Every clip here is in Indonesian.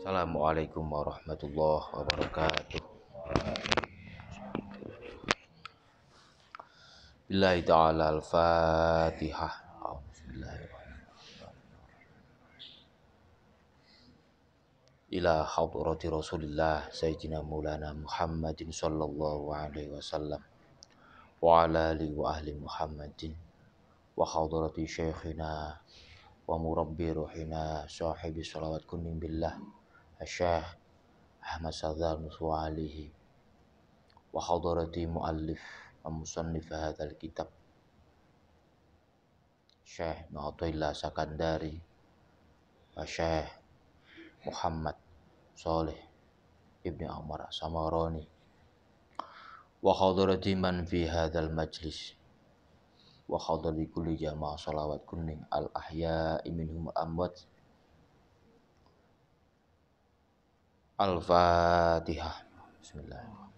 Assalamualaikum warahmatullahi wabarakatuh. Billahi ta'ala al-fatihah. إلى حضرة رسول الله سيدنا مولانا محمد صلى الله عليه وسلم وعلى آله وأهل محمد وحضرة شيخنا ومربي روحنا صاحب صلوات كن بالله الشيخ أحمد سردار مصوى عليه وحضرة مؤلف ومصنف هذا الكتاب الشيخ معطي الله سكنداري الشيخ محمد Soleh, Ibni Umar Samarani wa hadarati man fi hadzal majlis wa hadarati kulli jamaah salawat kuning al ahya minhum amwat al fatihah bismillahirrahmanirrahim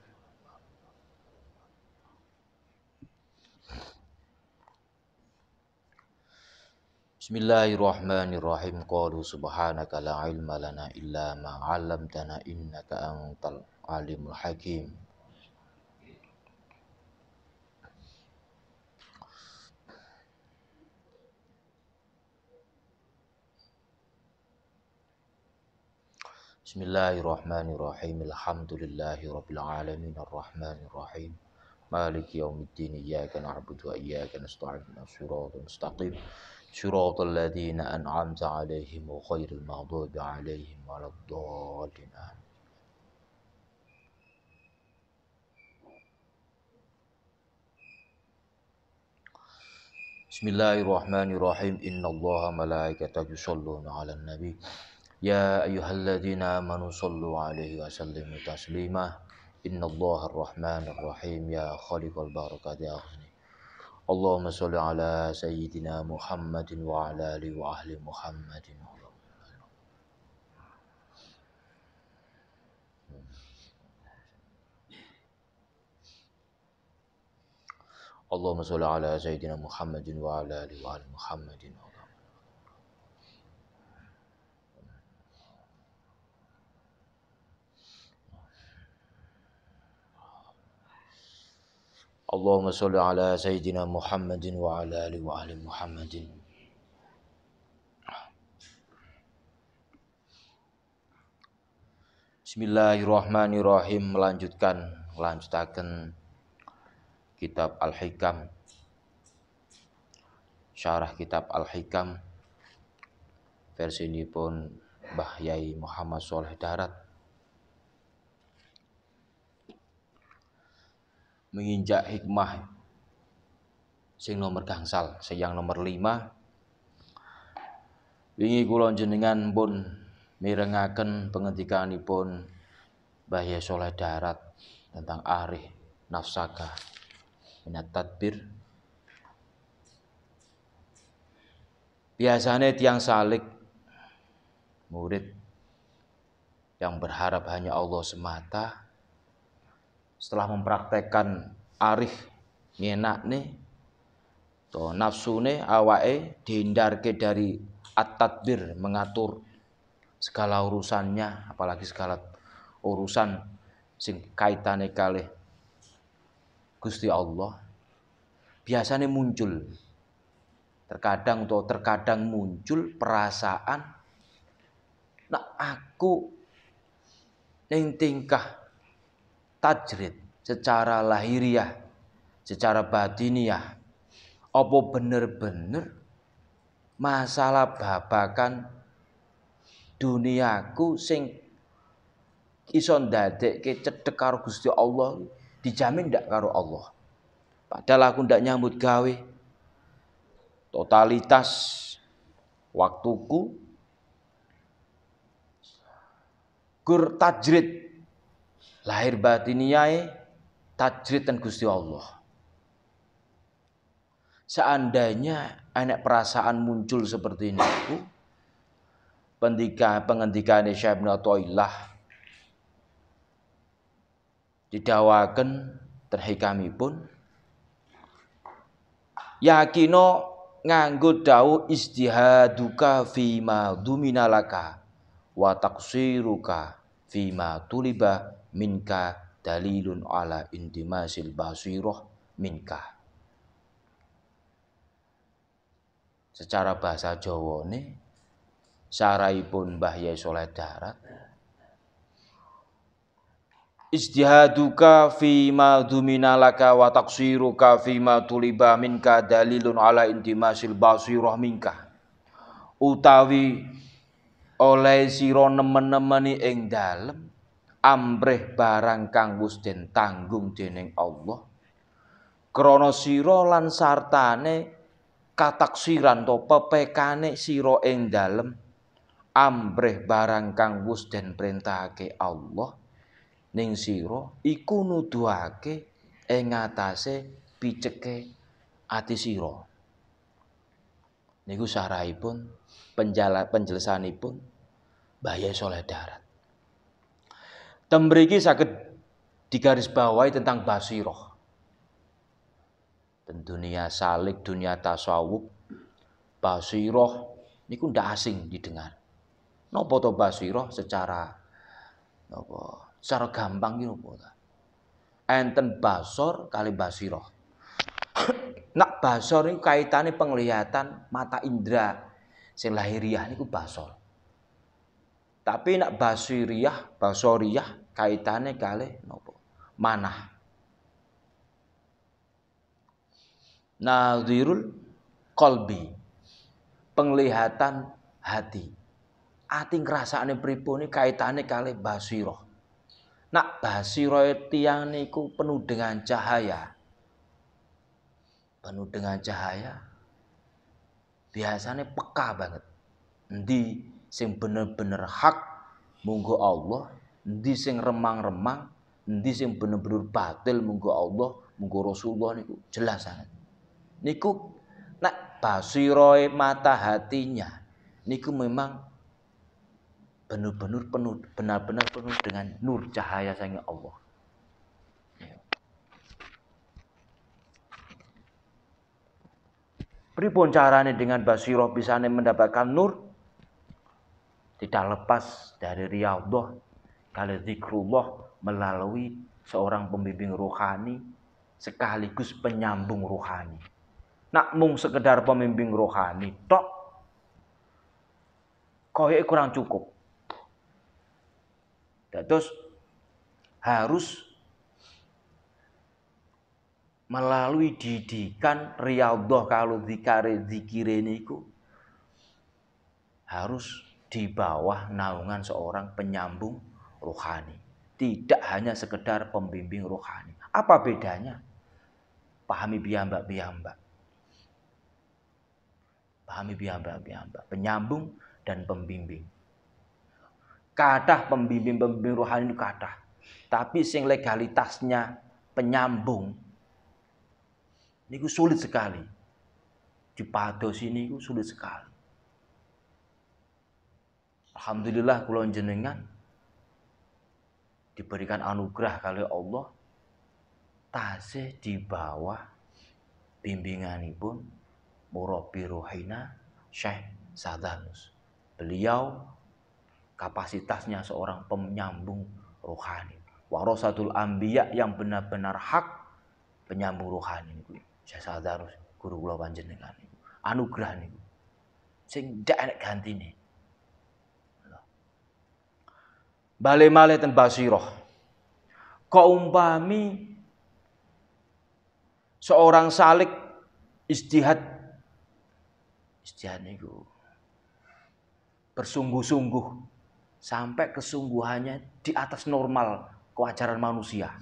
Bismillahirrahmanirrahim. Qalu subhanaka la ilma lana illa ma 'allamtana innaka antal alimul hakim. Bismillahirrahmanirrahim. Alhamdulillahirabbil alamin arrahmanir rahim. Maliki yaumiddin iyyaka na'budu wa iyyaka nasta'in. Shiratal mustaqim. صراط الذين أنعمت عليهم وخير المغضوب عليهم ولا الضالين بسم الله الرحمن الرحيم إن الله ملائكته يصلون على النبي يا أيها الذين آمنوا صلوا عليه وسلموا تسليما إن الله الرحمن الرحيم يا خالق البركات يا أغني اللهم صل على سيدنا محمد وعلى آله وأهل محمد اللهم صل على سيدنا محمد وعلى آله وأهل محمد Allahumma salli ala Sayyidina Muhammadin wa ala ali wa ahli Muhammadin. Bismillahirrahmanirrahim melanjutkan melanjutkan kitab Al-Hikam syarah kitab Al-Hikam versi ini pun Bahyai Muhammad Soleh Darat menginjak hikmah sing nomor gangsal sing nomor lima wingi kulon jenengan pun mirengaken pun bahaya Soleh Darat tentang arih nafsaka minat tadbir biasanya tiang salik murid yang berharap hanya Allah semata setelah mempraktekkan arif nyenak nih to nafsu nih awae dihindarke dari at mengatur segala urusannya apalagi segala urusan sing kaitane kali Gusti Allah biasanya muncul terkadang atau terkadang muncul perasaan nah aku neng tingkah tajrid secara lahiriah, secara batiniah. Opo bener-bener masalah babakan duniaku sing iso ndadekke cedhek karo Gusti Allah dijamin ndak karo Allah. Padahal aku ndak nyambut gawe. Totalitas waktuku gur tajrid lahir batiniai tajrid dan Gusti Allah. Seandainya anak perasaan muncul seperti ini, pendika penghentikan Syekh Ibn Athaillah didawakan terhikami pun yakino nganggo dawu istihaduka fima duminalaka wa taksiruka fima tulibah minka dalilun ala intimasil basiroh minka. Secara bahasa Jawa ini, saraipun Mbah bahaya Soleh Darat, Istihaduka fi ma duminalaka wa taksiruka fi ma tuliba minka dalilun ala intimasil basiroh minka. Utawi oleh siro nemen-nemeni ing dalem ambreh barang kang wis den tanggung dening Allah krana sira lan sartane kataksiran to pepekane sira ing dalem ambreh barang kang wis den perintahake Allah ning sira iku nuduhake ing atase piceke ati sira niku sarahipun penjelasanipun bahaya soleh darat Tembriki sakit digaris bawahi tentang basiroh. Dan dunia salik, dunia tasawuf, basiroh, ini ndak asing didengar. Nopo to basiroh secara nopo secara gampang gitu nopo Enten basor kali basiroh. Nak basor ini kaitannya penglihatan mata indera Selahiriah ini niku basor. Tapi nak basiriyah, basoriyah kaitannya kali nopo mana? Nadirul kolbi penglihatan hati. Ati ane pribumi kaitane kali basiro. Nak basiro yang niku penuh dengan cahaya. Penuh dengan cahaya. Biasanya peka banget. di sing bener-bener hak munggo Allah di sing remang-remang di sing bener-bener batil munggo Allah munggo Rasulullah niku jelas sangat niku nak basiroi mata hatinya niku memang benar-benar penuh benar-benar penuh dengan nur cahaya sayangnya Allah ya. Pripun caranya dengan basiroh bisa mendapatkan nur? tidak lepas dari riyadhah kalau zikrullah melalui seorang pembimbing rohani sekaligus penyambung rohani nak mung sekedar pembimbing rohani tok koyek kurang cukup terus harus melalui didikan riyadhah kalau dikare zikire niku harus di bawah naungan seorang penyambung rohani. Tidak hanya sekedar pembimbing rohani. Apa bedanya? Pahami biambak-biambak. Pahami biambak-biambak. Penyambung dan pembimbing. Kadah pembimbing-pembimbing rohani itu kata. Tapi sing legalitasnya penyambung. Ini sulit sekali. Di sini ini sulit sekali Alhamdulillah kula jenengan diberikan anugerah kali Allah tase di bawah bimbinganipun Murabi Rohina Syekh Sadanus. Beliau kapasitasnya seorang penyambung rohani. Warasatul Ambiya yang benar-benar hak penyambung rohani Syekh Sadanus guru kula panjenengan Anugerah niku. Sing ndak enek gantine. bale male ten basiroh. Kau umpami seorang salik istihad istihad itu bersungguh-sungguh sampai kesungguhannya di atas normal kewajaran manusia.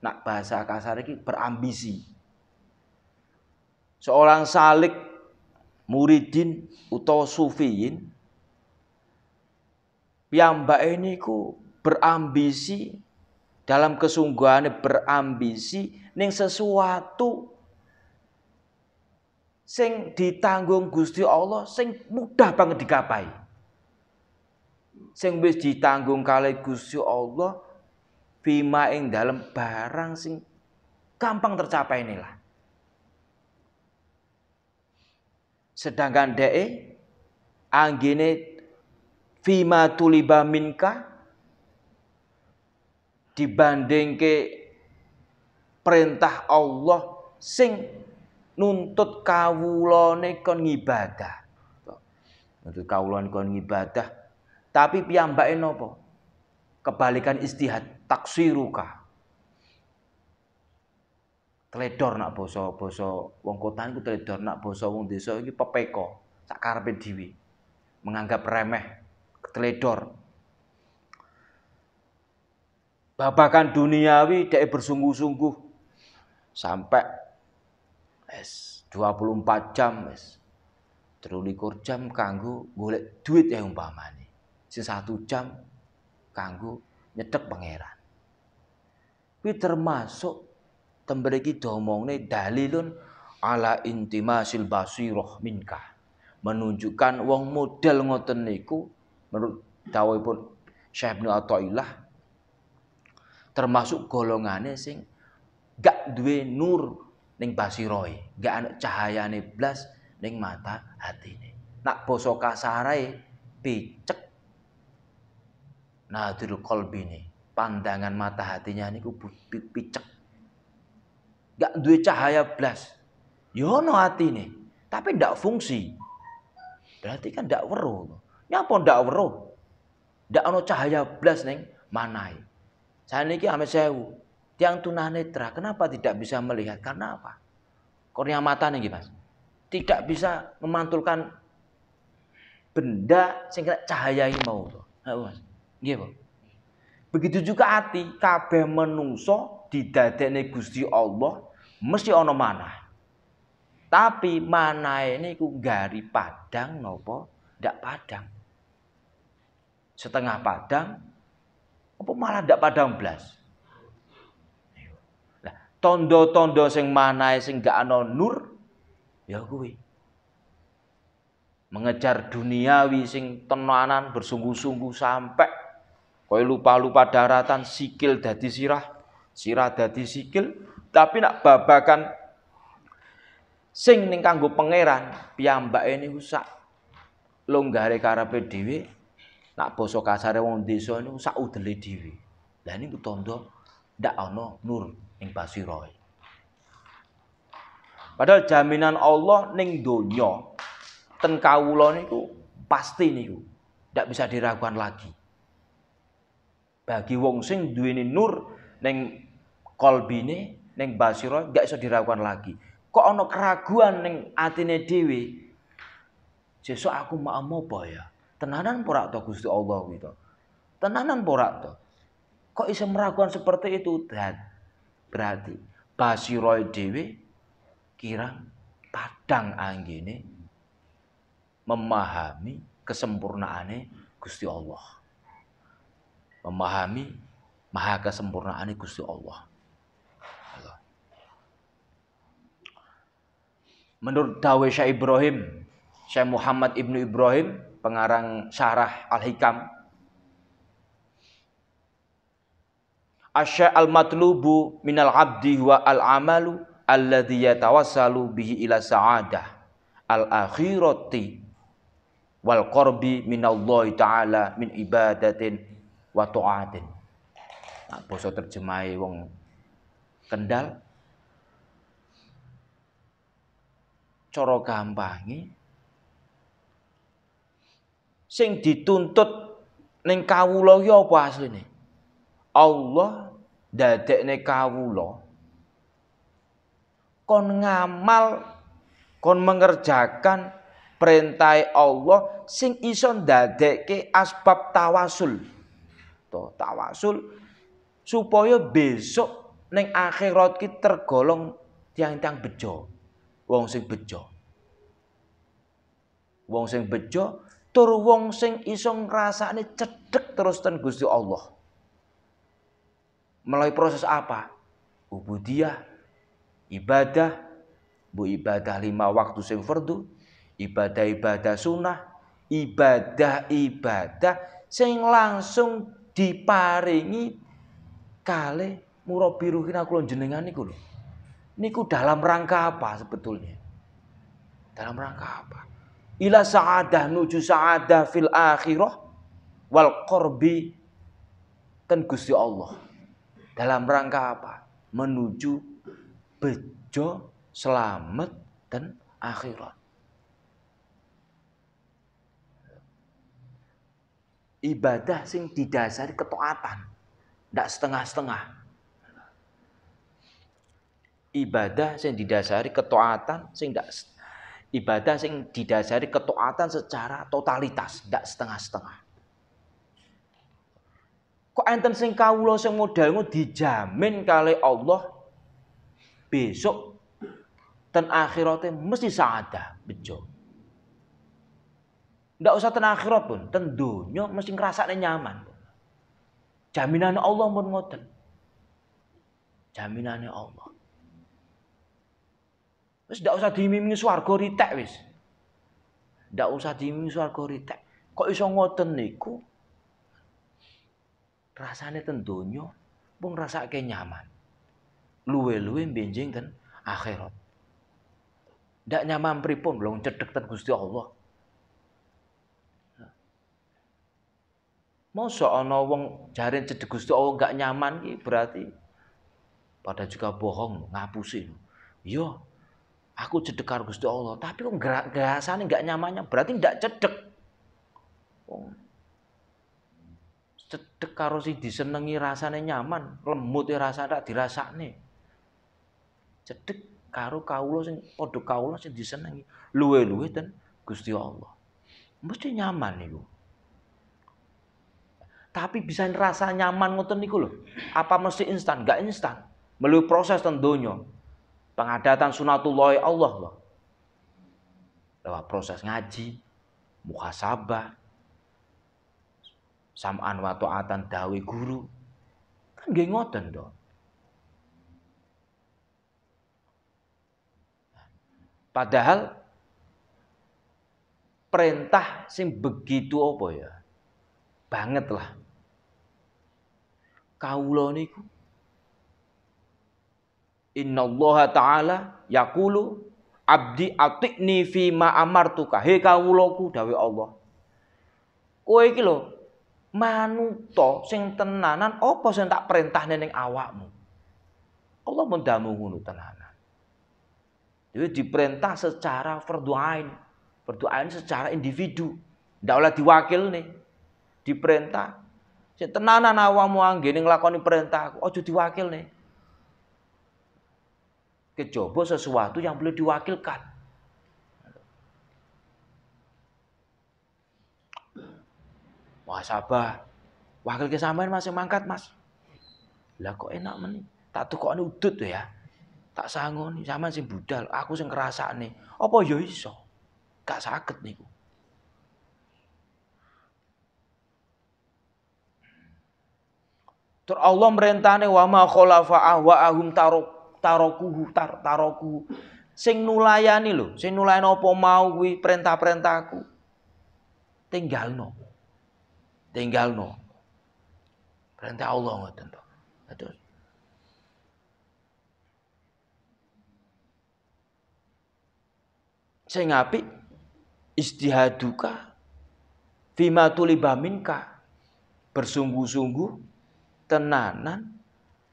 Nak bahasa kasar ini berambisi. Seorang salik muridin atau sufiin piyambak ini ku berambisi dalam kesungguhan berambisi ning sesuatu sing ditanggung Gusti Allah sing mudah banget digapai. Sing wis ditanggung kali Gusti Allah bima ing dalam barang sing gampang tercapai inilah. Sedangkan DE anggene fima tuliba minka dibanding ke perintah Allah sing nuntut kawulone kon ngibadah. Nuntut kawulone kon ngibadah, tapi piyambake nopo Kebalikan istihad, taksiruka. Teledor nak boso boso wong kota niku teledor nak boso wong desa ini pepeko, sak karepe dhewe. Menganggap remeh teledor. Babakan duniawi dia bersungguh-sungguh sampai es 24 jam es terulikur jam kanggo boleh duit ya nih Sing satu jam kanggo nyetek pangeran. Kuwi termasuk tembreki nih dalilun ala intimasil basirah minka. Menunjukkan wong model ngoten niku menurut pun Syekh Ibn ilah termasuk golongannya sing gak duwe nur ning basiroi, gak cahaya cahayane blas ning mata hati ini Nak basa kasarai picek kolbi ini Pandangan mata hatinya ini ku picek. Gak duwe cahaya blas. yono ya hati ini tapi ndak fungsi. Berarti kan ndak weruh nyapa ya ndak weruh. Ndak ana cahaya blas ning Saya niki ame sewu. Tiang tunanetra kenapa tidak bisa melihat? Karena apa? Kornea mata nih Mas. Tidak bisa memantulkan benda sehingga cahaya ini mau. Nah, mas. Nggih, Begitu juga hati kabeh menungso didadekne Gusti Allah mesti ana mana. Tapi mana ini ku gari padang nopo ndak padang setengah padang, apa malah ndak padang belas? nah, tondo-tondo sing mana, sing gak ana nur ya gue Mengejar duniawi sing tenanan bersungguh-sungguh sampai kowe lupa-lupa daratan sikil dadi sirah, sirah dadi sikil, tapi nak babakan sing ning kanggo pangeran piyambake niku sak longgare karepe dhewe Nak basa kasare wong desa niku sak udele dhewe. Lah niku tanda ndak ana nur ning basirahe. Padahal jaminan Allah ning donya ten kawula niku pasti niku ndak bisa diragukan lagi. Bagi wong sing duweni nur ning kolbine ning basira gak iso diragukan lagi. Kok ana keraguan ning atine dhewe? Sesuk aku mau apa ya? tenanan porak to Gusti Allah gitu. Tenanan porak to. Kok bisa meragukan seperti itu? Dan berarti basiroi dewi kirang padang anggini memahami kesempurnaannya Gusti Allah. Memahami maha kesempurnaannya Gusti Allah. Menurut Dawe Syekh Ibrahim, Syekh Muhammad Ibnu Ibrahim pengarang syarah Al-Hikam. Asya al-matlubu minal abdi wa al-amalu alladhi yatawassalu bihi ila sa'adah al-akhirati wal qarbi minallahi ta'ala min ibadatin wa ta'atin. Nah, boso terjemahi wong Kendal cara gampange sing dituntut ning kawula ki ya apa asline? Allah dadekne kawula kon ngamal kon mengerjakan perintah Allah sing iso ndadekke asbab tawasul. Tuh, tawasul supaya besok ning akhirat ki tergolong tiang-tiang bejo. Wong sing bejo. Wong sing bejo tur wong sing iso ngrasakne cedhek terus ten Gusti Allah. Melalui proses apa? Ubudiyah, ibadah, bu ibadah lima waktu sing fardu, ibadah-ibadah sunnah, ibadah-ibadah sing langsung diparingi kali murabi ruhina kula jenengan niku lho. Niku dalam rangka apa sebetulnya? Dalam rangka apa? ila sa'adah nuju sa'adah fil akhirah wal qurbi ten kan Gusti Allah. Dalam rangka apa? Menuju bejo selamat dan akhirat. Ibadah sing didasari ketaatan, ndak setengah-setengah. Ibadah sing didasari ketaatan sing ndak ibadah sing didasari ketaatan secara totalitas, tidak setengah-setengah. Kok enten sing kawula sing modalmu dijamin kali Allah besok ten akhiratnya mesti saada bejo. Ndak usah ten akhirat pun, ten dunya mesti ngrasakne nyaman. Jaminan Allah mun ngoten. Jaminannya Allah. Wis ndak usah diiming swarga ritek wis. Ndak usah diiming swarga ritek. Kok iso ngoten niku? Rasane ten donya wong rasake nyaman. Luwe-luwe benjing ten akhirat. Ndak nyaman pripun belum cedek ten Gusti Allah. Masa ana wong jaring cedek Gusti Allah gak nyaman ki berarti pada juga bohong ngapusin. Yo, iya, aku cedek karo Gusti Allah, tapi kok gerak gerasane enggak nyamannya, berarti nggak cedek. Oh. cedek karo sing disenengi rasane nyaman, lembut ya e rasa tak dirasakne. Cedek karo kawula sing padha kawula sing disenengi, luwe-luwe ten Gusti Allah. Mesti nyaman niku. Tapi bisa rasa nyaman ngoten niku lho. Apa mesti instan? Enggak instan. Melalui proses tentunya pengadatan sunatullah Allah loh. Lewat proses ngaji, muhasabah, sam'an wa ta'atan dawe guru. Kan gak ngoten dong. Padahal perintah sing begitu apa ya? Banget lah. kaulah niku Innallaha ta'ala yakulu abdi atikni fi ma amartuka. He kawulaku dawuh Allah. Kowe iki lho manuto sing tenanan apa sing tak perintah neng awakmu. Allah mendamu ngono tenanan. Jadi diperintah secara farduain, farduain secara individu. Ndak oleh diwakil nih. Diperintah sing tenanan awakmu anggene nglakoni perintahku, aja diwakil nih kecoba sesuatu yang perlu diwakilkan. Wah Muhasabah. Wakil kesampean masih mangkat, Mas. Lah kok enak men. Tak kok udut tuh ya. Tak sanggup nih sama sih budal, aku sih ngerasa nih. Apa yo ya iso? Gak sakit niku. Terus Allah merintahnya wa ma khulafa'ah wa ahum taruk tarokuhu tar, taroku, sing nulayani lho sing nulayani apa mau kuwi perintah-perintahku tinggalno tinggalno perintah Allah ngoten to terus sing apik istihaduka fima tulibah bersungguh-sungguh tenanan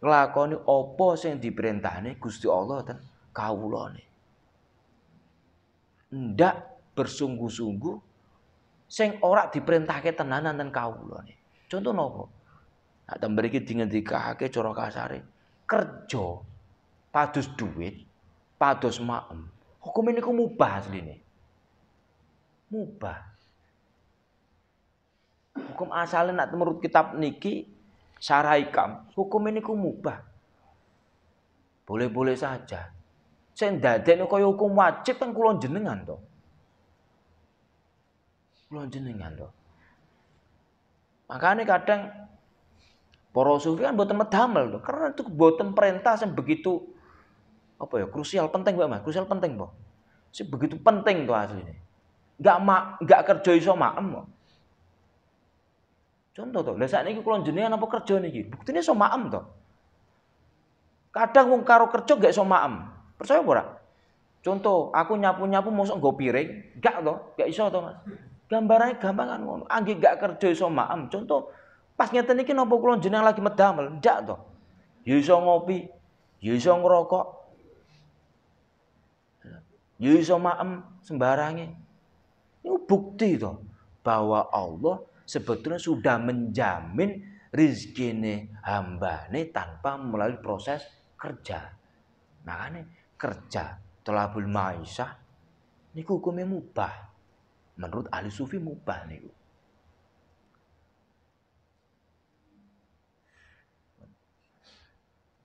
nglakoni apa sing diperintahne Gusti Allah ten kawulane. Ndak bersungguh-sungguh sing ora diperintahke tenanan ten kawulane. Contoh napa? Nek tembe iki dingendikake cara kasare, kerja padus duit, padus maem. Hukum ini ku mubah asline. Mubah. Hukum asalnya nak menurut kitab niki syaraikam, hukum ini ku mubah. Boleh-boleh saja. Saya ndadek kaya hukum wajib kan kulon jenengan to. Kulon jenengan to. Makanya kadang para sufi kan boten medamel to, karena itu boten perintah yang begitu apa ya krusial penting Mbak Mas, krusial penting, Mbak. begitu penting tuh aslinya. nggak mak, enggak kerja iso maem kok. Contoh to, lha sakniki kula jenengan apa kerja niki? Buktine iso maem to. Kadang wong karo kerja gak iso maem. Percaya apa ora? Contoh, aku nyapu-nyapu mosok nggo piring, gak to, gak iso to, Mas. Gambarannya gampang kan ngono. Angge gak kerja iso maem. Contoh, pas ngeten iki napa kula jenengan lagi medamel, ndak to. Ya iso ngopi, ya iso ngerokok, ya iso maem sembarange. Ini bukti to bahwa Allah sebetulnya sudah menjamin rizkine hamba ini tanpa melalui proses kerja. Nah Makanya kerja telabul maisha. niku hukumnya mubah. Menurut ahli sufi mubah nih.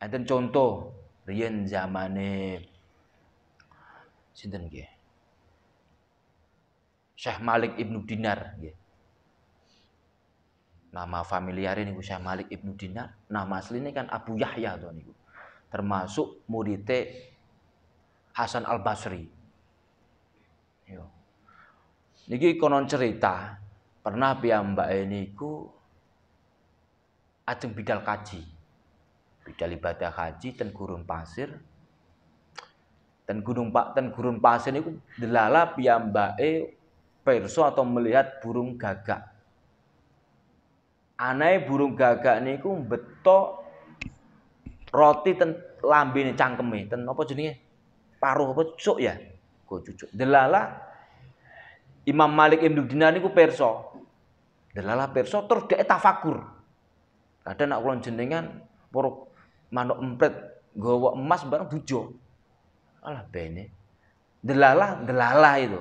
Enten contoh rian zamane sinten nggih? Syekh Malik Ibnu Dinar nggih. Nama familiar ini Syekh Malik Ibnu Dinar, nama asli ini kan Abu Yahya tuan niku. Termasuk muridnya Hasan Al Basri. Yo. Niki konon cerita pernah piyambak ku ajeng bidal kaji. Bidal ibadah kaji dan gurun pasir. dan gunung Pak dan gurun pasir ini ku delala e perso atau melihat burung gagak anai burung gagak niku beto roti ten nih cangkeme, ten apa jenenge? Paruh apa cucuk ya? Go cucuk. Delala Imam Malik Ibnu Dinar niku perso. Delala perso terus dia tafakur. Kadang nak kulon jenengan poruk manok empret gawa emas barang bujo. Alah bene. delala delala itu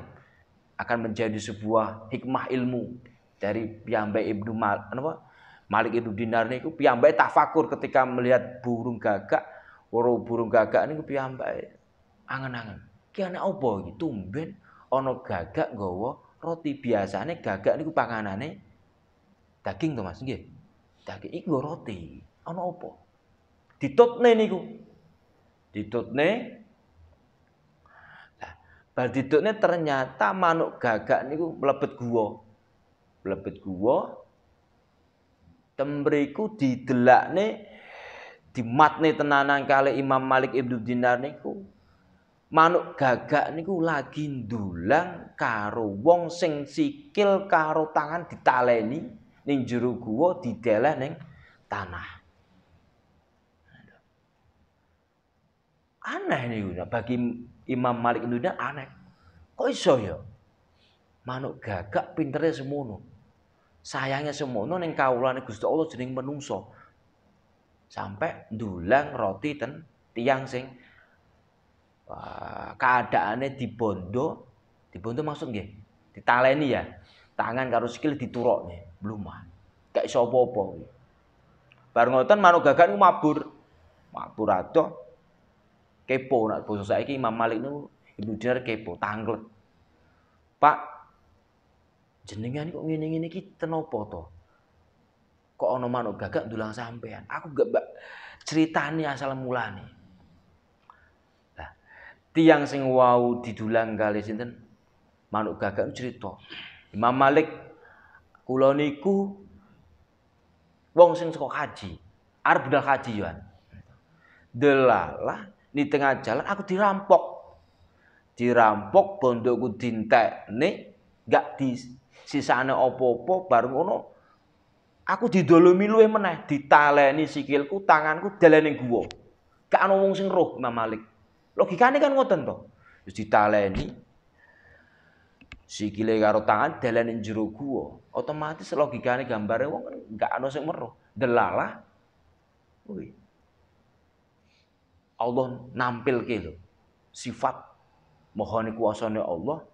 akan menjadi sebuah hikmah ilmu dari piambe Ibnu mal apa Malik itu dinar niku piyambake tafakur ketika melihat burung gagak, loro burung gagak niku piyambake angen-angen. Ki ana apa iki? Tumben ana gagak nggawa roti. biasa ini gagak niku panganane daging to Mas, nggih. Daging iku roti. Ana apa? Ditutne niku. Ditutne Bal ne ternyata manuk gagak niku mlebet gua. Mlebet gua nih didelakne nih tenanan kali Imam Malik Ibnu Dinar niku manuk gagak niku lagi ndulang karo wong sing sikil karo tangan ditaleni ning jero guwa dideleh ning tanah aneh niku nah, bagi Imam Malik Ibnu Dinar aneh kok iso ya manuk gagak pinternya semono Sayangnya semono ning kawulane Gusti Allah sering menungso. Sampai dulang roti ten tiang sing wah, keadaannya dibondo, dibondo maksud nggih, ditaleni ya. Tangan karo nih belum mah Kayak iso apa-apa. Bar ngoten manuk gagak niku mabur. Mabur adoh. Kepo nak saya saiki Imam Malik niku Ibnu Dinar kepo, tanglet. Pak, jenengan kok ngene-ngene iki tenopo to? Kok ana manuk gagak dulang sampean? Aku gak mbak ceritani asal mulane. nih. tiang sing wau didulang kali sinten? Manuk gagak cerita. Imam Malik kula niku wong sing saka haji. Arab budal haji yoan. Delalah di tengah jalan aku dirampok. Dirampok pondokku nih, gak di sisane apa opo bar ngono aku didolomi luwe meneh ditaleni sikilku tanganku daleni guwa gak ana wong sing roh Imam Malik logikane kan ngoten to wis ditaleni sikile karo tangan daleni jero guwa otomatis logikane gambare wong kan gak ana sing meroh delalah kuwi Allah nampil ke lo sifat mohon kuasanya Allah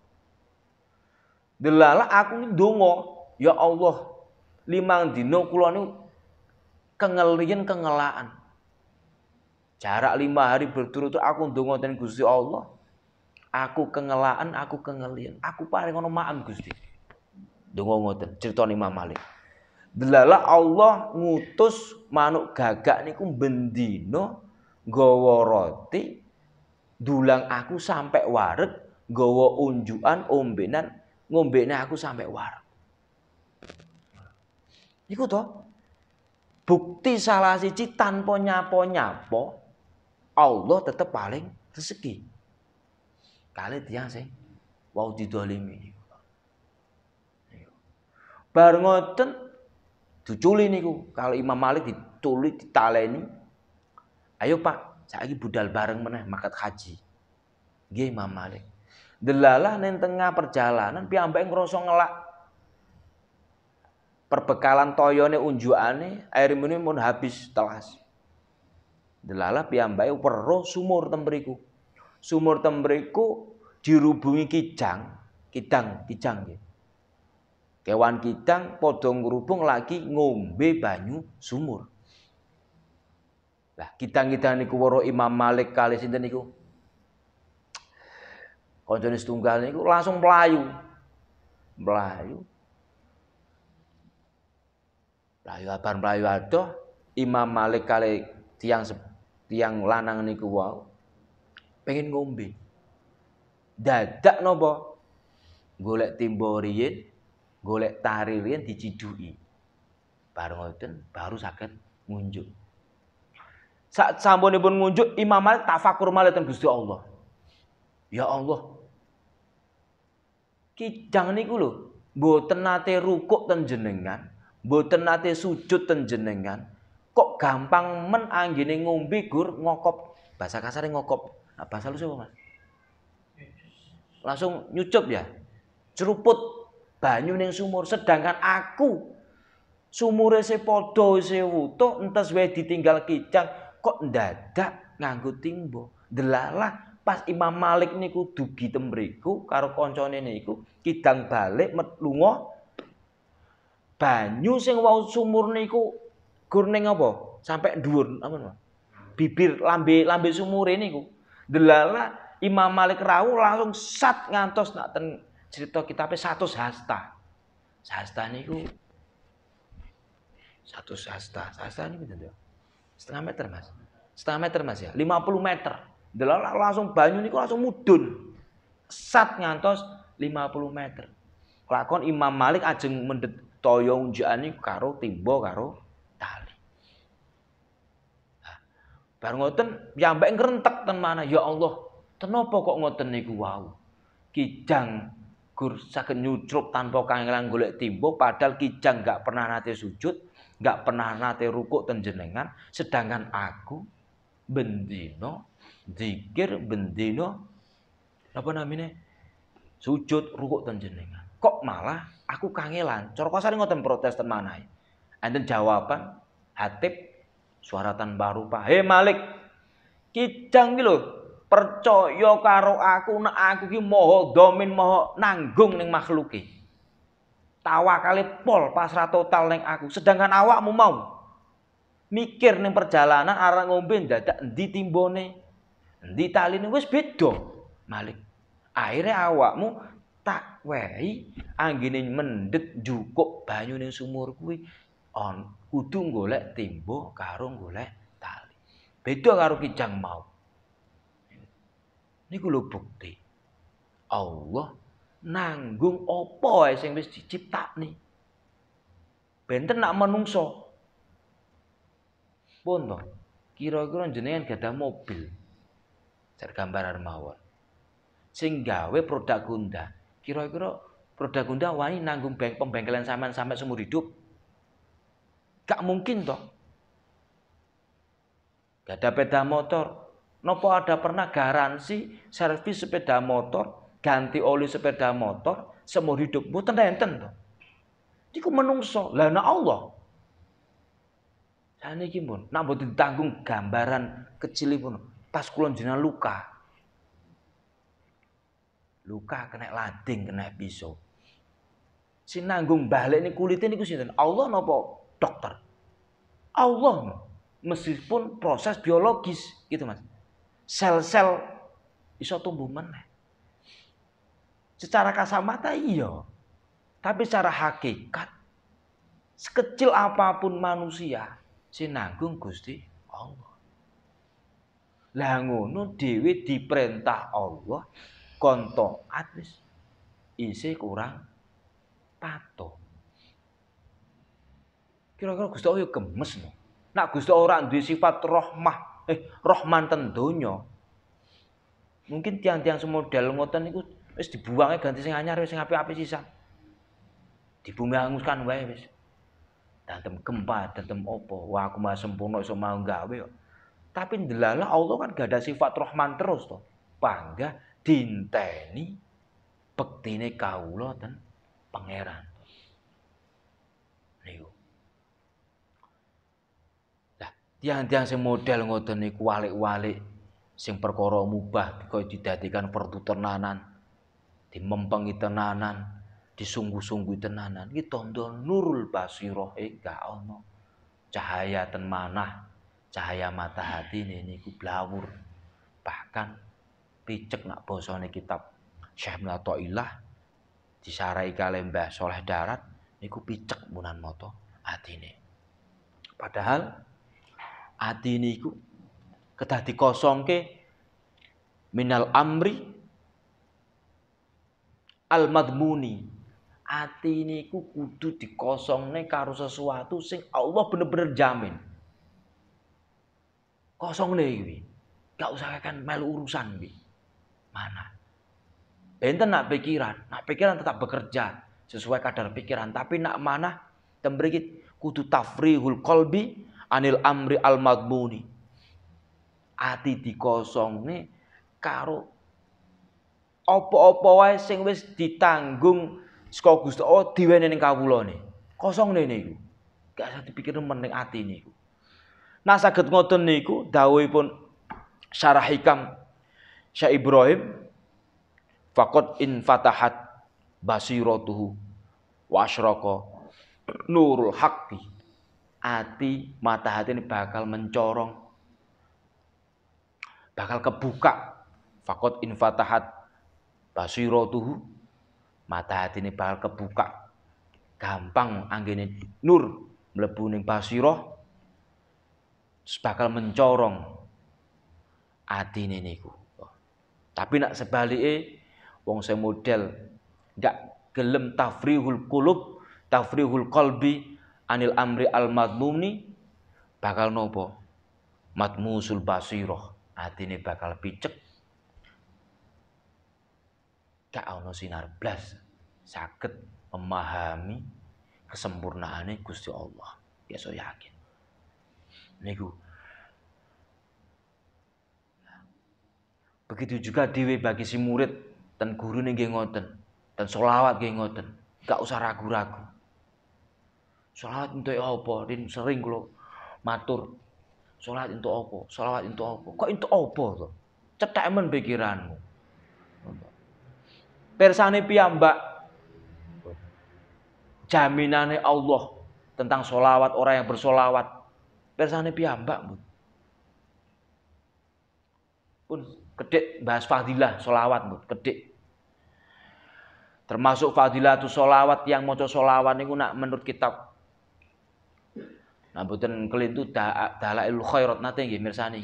Delala aku dongo, ya Allah, limang dino kulo niku kengelian kengelaan. Jarak lima hari berturut-turut aku dongo dan Gusti Allah. Aku kengelaan, aku kengelian. Aku paling ngono maan Gusti. dongo ngoten, cerita Imam Malik. Delala Allah ngutus manuk gagak niku bendino gowo roti dulang aku sampai wareg gowo unjuan ombenan ngombene aku sampai war. Iku toh. Bukti salah siji tanpa nyapo-nyapo Allah tetap paling rezeki. Kali tiang sih wau didolimi. Bar ngoten diculi niku. Kalau Imam Malik diculi ditaleni. Ayo Pak, saiki budal bareng meneh makat haji. Nggih Imam Malik delalah neng tengah perjalanan yang ngrosong ngelak perbekalan toyone unjuane air minum pun habis telas delalah piambak perro sumur tembriku sumur tembriku dirubungi kijang kidang kijang ya. kewan kijang podong rubung lagi ngombe banyu sumur lah kidang-kidang niku woro Imam Malik kali sinten niku Koncone setunggal ini langsung melayu. Melayu. Melayu apa? melayu ada. Imam Malik kali tiang tiang lanang ku wow. pengen ngombe. Dadak nopo? Golek timborien. golek tari dicidui. Baru ngoten baru sakit ngunjuk. Saat sambo pun ngunjuk Imam Malik tafakur dan Gusti Allah. Ya Allah, kijang niku lho mboten nate rukuk ten jenengan mboten nate sujud ten jenengan kok gampang men anggene ngombe gur ngokop bahasa kasar ngokop apa bahasa lu apa mas langsung nyucup ya ceruput banyu ning sumur sedangkan aku sumure se padha se wutuk entes wis ditinggal kijang kok ndadak nganggo timbo delalah Pas Imam Malik niku dugi tembriku karo koncone niku kidang balik metlungo banyu sing wau sumur niku gur ning apa? Sampai dhuwur apa? Bibir lambe lambe sumure niku. Delala Imam Malik rawuh langsung sat ngantos nak ten cerita kitabnya e, satu hasta. Hasta niku satu hasta. Hasta niku pinten Setengah meter, Mas. Setengah meter, Mas ya. 50 meter. Delok langsung banyu niku langsung mudun. Sat ngantos 50 meter. Kelakon Imam Malik ajeng mendet toyo unjani karo timbo karo tali. Bar ngoten piyambake ngrentek ten mana ya Allah. Tenapa kok ngoten niku wau? Kijang gur saged nyucrup tanpa kangelan golek timbo, padahal kijang gak pernah nate sujud, gak pernah nate rukuk ten jenengan sedangkan aku bendino zikir bendino apa namanya sujud rukuk ten kok malah aku kangelan cara kasar ngoten protes ten mana enten jawaban hatip, suara baru pak he malik kijang ki percaya karo aku nek aku ki moho domin moho nanggung ning makhluki tawa kali pol pasrah total neng aku sedangkan awakmu mau mikir neng perjalanan arah ngombe dadak endi timbone Di tali ini beda. Malik. Akhirnya awakmu tak wehi. Angginin mendet cukup banyu ini sumur kuwi Kudu golek timbo karo golek tali. Beda karo kijang mau. Ini kulo bukti. Allah nanggung apa ya sing wis dicipta Benten nak menungso. Pun kira-kira jenengan gadah mobil. tergambar gambaran mawon sehingga we produk gunda kira-kira produk gunda wani nanggung beng pembengkelan saman sampai seumur hidup gak mungkin toh gak ada sepeda motor nopo ada pernah garansi servis sepeda motor ganti oli sepeda motor seumur hidup buat enten toh iku menungso lana Allah sana kimun, nak tanggung ditanggung gambaran kecil pun pas kulon jenengan luka. Luka kena lading, kena pisau. Si nanggung balik ini kulitnya niku sinten? Allah nopo dokter? Allah meskipun proses biologis gitu mas. Sel-sel iso tumbuh meneh. Secara mata iya. Tapi secara hakikat sekecil apapun manusia sinanggung Gusti Allah. Lah ngono dhewe diperintah Allah kon taat wis isih kurang patuh. Kira-kira Gusti Allah ya gemes no. Nak Gusti Allah ora duwe sifat rahmah, eh rahman ten donya. Mungkin tiang-tiang semodal ngoten niku wis dibuangnya ganti sing anyar wis sing apik-apik sisan. Dibumi hanguskan wae wis. Dantem gempa, dantem opo, wah aku mah sempurna iso mau gawe kok. Tapi delala Allah kan gak ada sifat Rahman terus toh. Bangga dinteni bektine kaulah dan pangeran. Niku. Lah, tiang-tiang sing model ngoten niku walik-walik sing perkara mubah kok didadikan perdu tenanan, dimempengi tenanan, disungguh-sungguh tenanan. Iki tondo nurul basiroh eh gak ono. Cahaya ten manah cahaya mata hati ini niku blawur bahkan picek nak bosone kitab Syekh Mulatoilah disarai kalih Mbah Soleh Darat niku picek munan moto hati ini padahal hati ini ku kedah dikosongke minal amri al madmuni ati niku kudu dikosongne karo sesuatu sing Allah bener-bener jamin kosong nih gue, Gak usah kan melu urusan kuwi. Mana? Benten nak pikiran, nak pikiran tetap bekerja sesuai kadar pikiran, tapi nak mana tembrikit kudu tafrihul kolbi anil amri al madmuni. Ati nih, karo opo-opo wae sing wis ditanggung saka Gusti Allah diwene ning kawulane. Kosong nih niku. Gak usah dipikirin meneng ati niku. Nah sakit ngoten niku pun syarah hikam Syekh Ibrahim fakot in fatahat basirotuhu wa nurul haqqi ati mata hati ini bakal mencorong bakal kebuka fakot infatahat basirotuhu mata hati ini bakal kebuka gampang anggene nur melebuni basiroh bakal mencorong hati niku. Oh. Tapi nak sebaliknya wong saya model gak gelem tafrihul kulub, tafrihul kolbi, anil amri al madmumni bakal nopo? Matmusul basiroh ini bakal picek. Gak ono sinar blas sakit memahami kesempurnaannya Gusti Allah. Ya so yakin niku. Begitu juga dewe bagi si murid dan guru nih ngoten, dan solawat gengoten, ngoten. Gak usah ragu-ragu. Solawat untuk apa? Din sering kalau matur. Solawat untuk apa? Solawat untuk apa? Kok untuk apa tuh? Cetek men pikiranmu. Persane piyambak jaminannya Allah tentang solawat orang yang bersolawat Persane piyambak pun. Pun bahas fadilah solawat pun kedek Termasuk fadilah tu solawat yang coba solawat ni nak menurut kitab Nah, dah kelintu ilu khairat nate gitu mirsani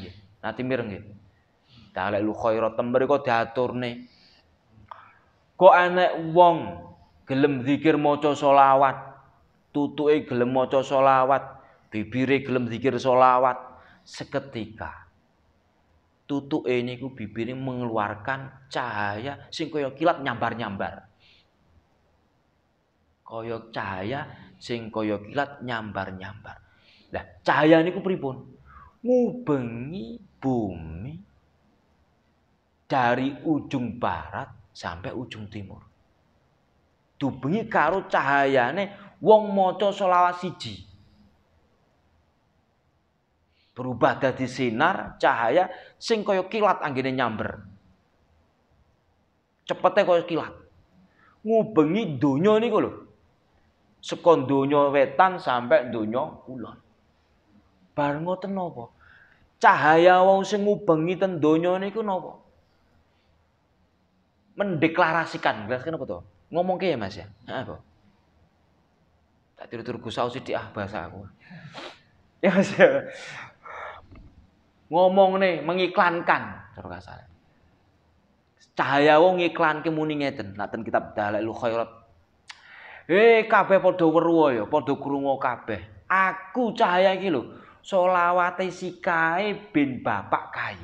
mireng Nate dah lah ilu khairat tembere kok nih Kok anek wong gelem zikir solawat. Tutu e gelem coba solawat bibire gelem zikir solawat seketika tutuk ini ku bibirnya mengeluarkan cahaya sing kaya kilat nyambar-nyambar koyok cahaya sing kaya kilat nyambar-nyambar nah cahaya ku pripun ngubengi bumi dari ujung barat sampai ujung timur dubengi karo cahayane wong moco solawat siji berubah dari sinar, cahaya sing koyo kilat anginnya nyamber. cepetnya koyo kilat. Ngubengi dunyo niku lho. Seka wetan sampai dunyo kulon. baru ngoten nopo Cahaya wong sing ngubengi ten donya niku nopo Mendeklarasikan, berarti kan tuh Ngomong ke ya Mas ya. Heeh, apa? Tak tidur tidur Gus sih di ah bahasa aku. Ya Mas ya. ngomong nih mengiklankan cara kasar cahaya wong iklan ke muni ngeten naten kitab dalil khairat eh kabeh podo weruwo ya podo kurungo kabeh aku cahaya iki lho solawate sikae bin bapak kai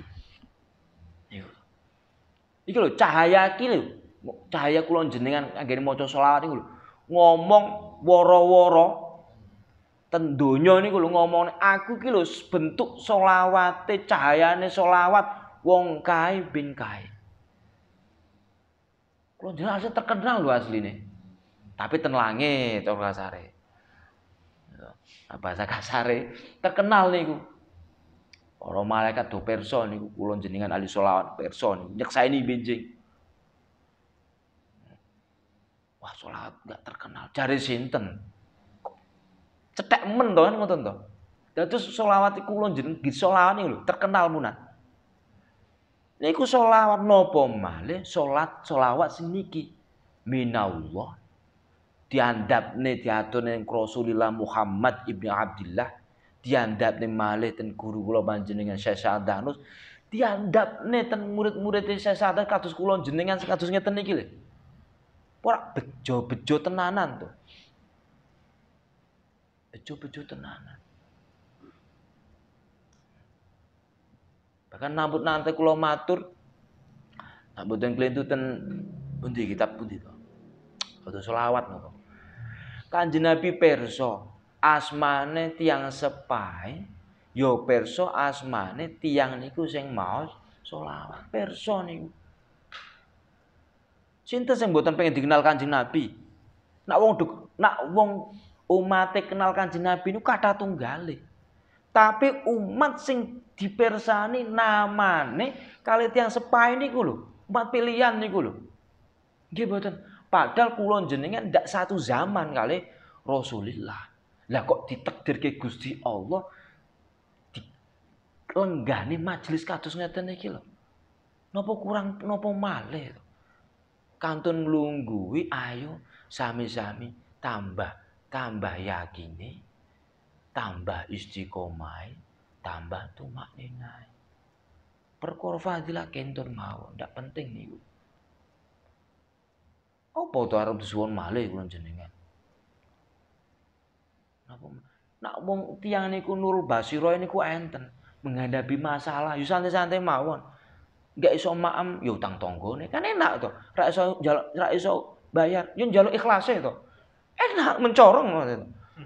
iki lho cahaya iki lho cahaya kula jenengan anggere maca selawat iki lho ngomong woro-woro tendonya nih kalau ngomong ngomong aku kilo bentuk bentuk solawat, cahayane solawat, wong kai bin kai. kalau jelas asli terkenal asli nih Tapi ten langit orang kasare. Nah, bahasa kasare terkenal nih ku orang malaikat do person nih, kula jenengan ahli solawat person, nyeksa ini binjing. Wah, solawat nggak terkenal. Cari sinten? Cetek men to ngoten to. Dados selawat iku kula jeneng iki lho, terkenal munan. iku solawat nopo male salat solawat sing niki minallah diandapne diaturne ing Rasulillah Muhammad ibni Abdullah diandapne malih ten guru kula panjenengan Syekh Sa'danus diandapne ten murid-murid Syekh Sa'dan kados kula jenengan kados ngeten iki lho. Ora bejo-bejo tenanan tuh bejo-bejo tenanan. Bahkan nambut nanti kulo matur nambut yang kelintu ten pundi kitab pundi to. Kudu selawat nopo. Kanjeng Nabi perso asmane tiang sepai yo perso asmane tiang niku sing maos selawat perso niku. Cinta sing mboten pengen dikenal Kanjeng Nabi? Nak wong duk, nak wong umat kenal kanjeng Nabi niku kata tunggale. Tapi umat sing dipersani namane kali tiang sepai ini gulu, umat pilihan nih gulu, Nggih buatan, Padahal pulon jenengan ndak satu zaman kali Rasulullah. Lah kok ke Gusti Allah di lenggane majelis katus ngeten iki lho. Napa kurang napa malih? Kantun nglungguhi ayo sami-sami tambah tambah yakini, tambah istiqomah, tambah tumak ninai. Perkara fadilah kenton mawon, ndak penting niku. Apa to arep disuwun malih kula jenengan? Napa nak wong tiyang niku Nurul Basira niku enten menghadapi masalah yo ya santai-santai mawon. Gak iso maam yo ya utang tanggone kan enak to. Ra iso njaluk ra iso bayar, yo ya njaluk ikhlase to enak mencorong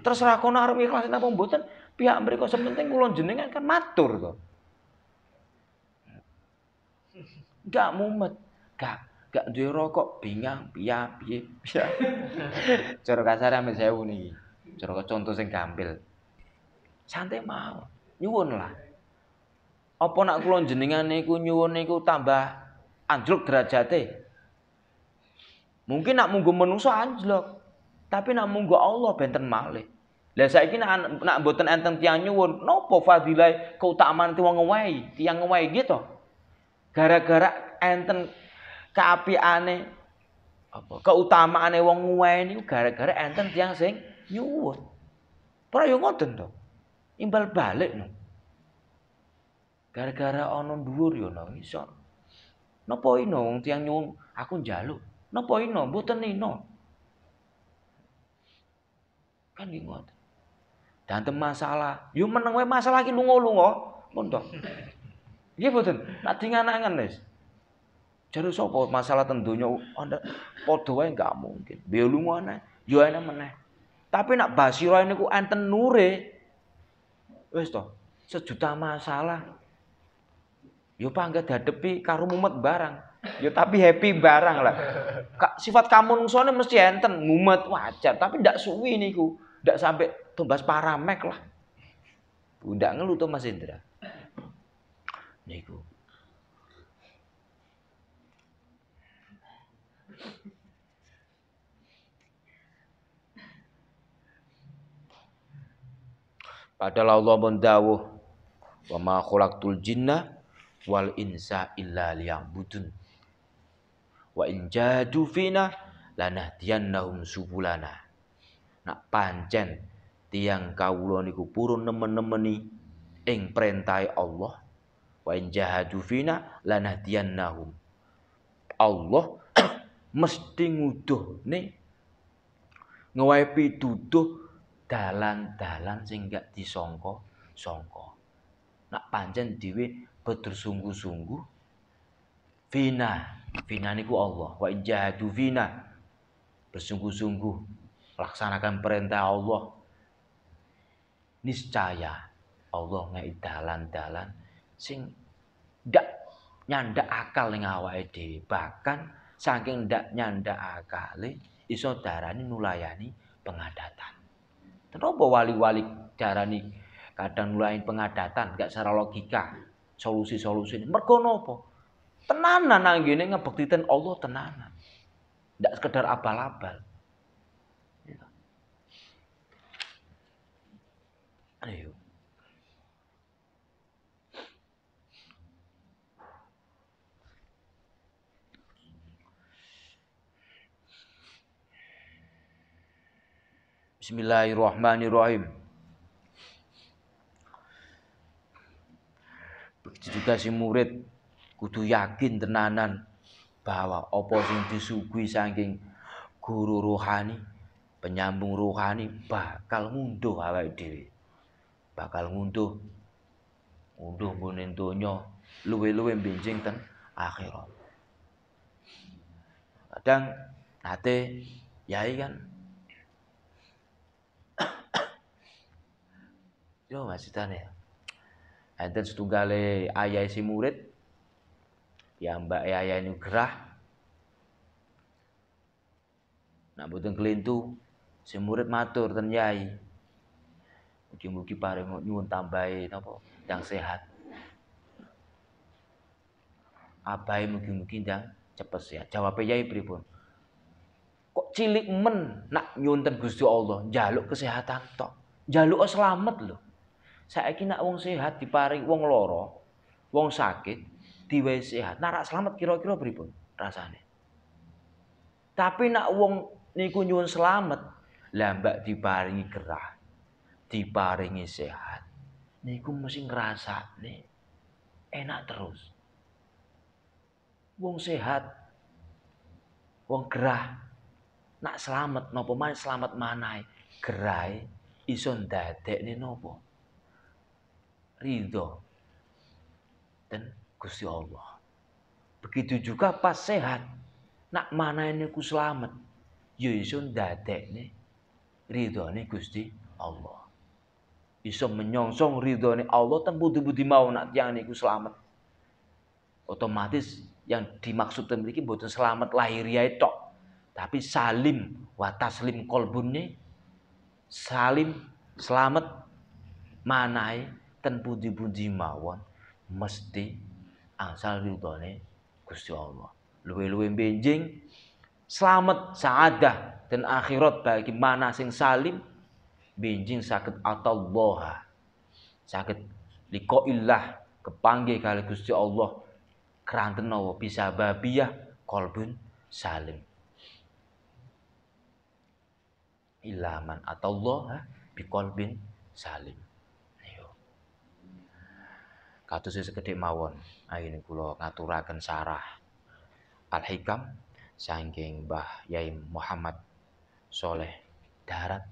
Terserah kau arep ikhlasin apa mboten, pihak mereka sepenting kulon jenengan kan matur tuh. Gak mumet, gak gak duwe rokok bingang piye piye piye. Cara kasar ame saya niki. Cara contoh sing gampil. Santai mau, nyuwun lah. Apa nak kula jenengan niku nyuwun niku tambah anjlok derajate? Mungkin nak munggu menungso anjlok. Tapi namun gua Allah benten malih. Lah saiki nak nak mboten enten tiang nyuwun, nopo fadilah keutamaan tiang ngewai, tiang ngewai gitu. Gara-gara enten keapiane apa keutamaane wong ngewai niku gara-gara enten tiang sing nyuwun. Ora yo ngoten to. Imbal balik no. Gara-gara ana dhuwur yo no iso. Napa ino tiang nyuwun aku njaluk. Napa ino mboten ino. Kan ingat dan tem masalah, yo ya menang we masalah lagi lungo lungo pun Iya betul, nak tinggal nangan nih Jadi sopo masalah tentunya anda padha nggak mungkin. biar lungo ana, yo ana meneh. Tapi nak ini niku enten nure. wes to, sejuta masalah. Yuk pangga dadepi karo mumet barang. Ya tapi happy barang lah. sifat kamu nungsoane mesti enten, mumet wajar, tapi ndak suwi niku. Tidak sampai tumbas paramek lah. Tidak ngeluh tuh Mas Indra. Niku. Padahal Allah mendawuh wa ma khalaqtul jinna wal insa illa liya'budun. Wa in jadu fina lanahdiyannahum subulana nak pancen tiang kawula niku purun nemen-nemeni ing perintah Allah wa in jahadu fina lanahdiyannahum Allah mesti ne ngewahi pituduh dalan-dalan sing gak disangka sangka nak pancen dhewe betul sungguh-sungguh fina fina niku Allah wa in jahadu fina bersungguh-sungguh laksanakan perintah Allah niscaya Allah ngai dalan-dalan sing ndak nyanda akal ning awake dhewe bahkan saking ndak nyanda akal iso darani nulayani pengadatan kenapa wali-wali darani kadang nulayani pengadatan gak secara logika solusi-solusi ini mergo nopo tenanan nang ngene ngebektiten Allah tenanan ndak sekedar abal-abal Ayo. Bismillahirrahmanirrahim. Begitu juga si murid kudu yakin tenanan bahwa apa sing disuguhi saking guru rohani, penyambung rohani bakal ngunduh awake dhewe bakal ngunduh ngunduh hmm. bunin donya luwe-luwe bincing ten akhirat kadang nate yai kan yo masih tanya enten setunggale ayah si murid ya mbak ayah ini gerah nak butuh kelintu si murid matur ten yai Mugi-mugi paring nyuwun tambahi napa yang sehat. Abai mugi-mugi yang cepet sehat. Jawabe yai pripun? Kok cilik men nak nyuwun Gusti Allah njaluk kesehatan tok. Njaluk selamat lho. Saiki nak wong sehat diparing wong loro, wong sakit diwehi sehat. Nak selamat kira-kira pripun rasane? Tapi nak wong niku nyuwun selamat, lambak diparingi gerah diparingi sehat niku mesti nih enak terus wong sehat wong gerah nak selamat napa maneh selamat mana? gerai iso nih nopo ridho dan Gusti Allah begitu juga pas sehat nak nih ku selamat ya nih, ridho nih Gusti Allah bisa menyongsong ridhone Allah ten budi-budi mau nak tiang niku selamat. Otomatis yang dimaksud memiliki butuh selamat ya itu Tapi salim wataslim salim kolbunnya salim selamat manai ten budi-budi mawon mesti asal ridhone Gusti Allah. Luwe-luwe benjing selamat saadah dan akhirat bagi mana sing salim benjing sakit atau atallah sakit likoillah kepanggil kali Gusti Allah keranten nawa bisa babiyah kolbun salim ilaman atau atallah bikolbin salim saya segede mawon ini kulo ngaturakan sarah al hikam sangking bah Yai Muhammad Soleh Darat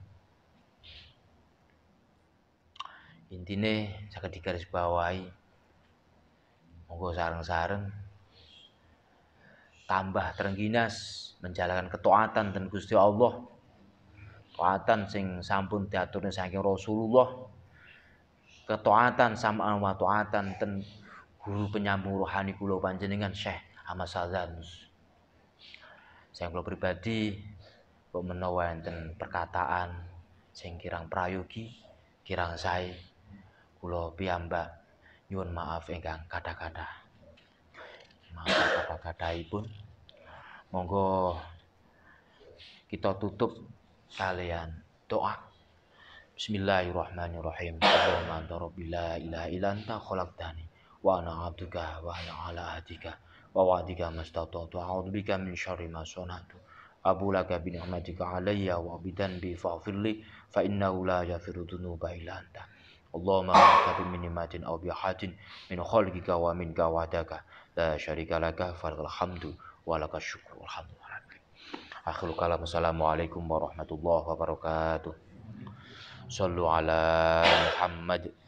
intine di garis bawahi monggo sarang-sarang tambah terengginas menjalankan ketuatan dan Gusti Allah ketuatan sing sampun diaturnya saking Rasulullah ketuatan sama wa ketuatan ten guru penyambung rohani kulo panjenengan Syekh Ahmad Sazan saya kula pribadi kok menawa perkataan sing kirang prayogi kirang saya kula piyamba nyuwun maaf ingkang kata-kata maaf kata kata ipun monggo kita tutup kalian doa Bismillahirrahmanirrahim Allahumma anta rabbi la ilaha illa anta khalaqtani wa ana abduka wa ana ala ahdika wa wa'dika mastata'tu a'udzu bika min syarri ma sana'tu abu laka bi ni'matika alayya wa bi fa'firli fa innahu la yaghfiru dhunuba illa anta اللهم أنت بمنمات أو بحات من خلقك ومنك وعدك لا شريك لك فالحمد ولك الشكر والحمد لله Akhirul kalam. Assalamualaikum warahmatullahi wabarakatuh. Sallu ala Muhammad.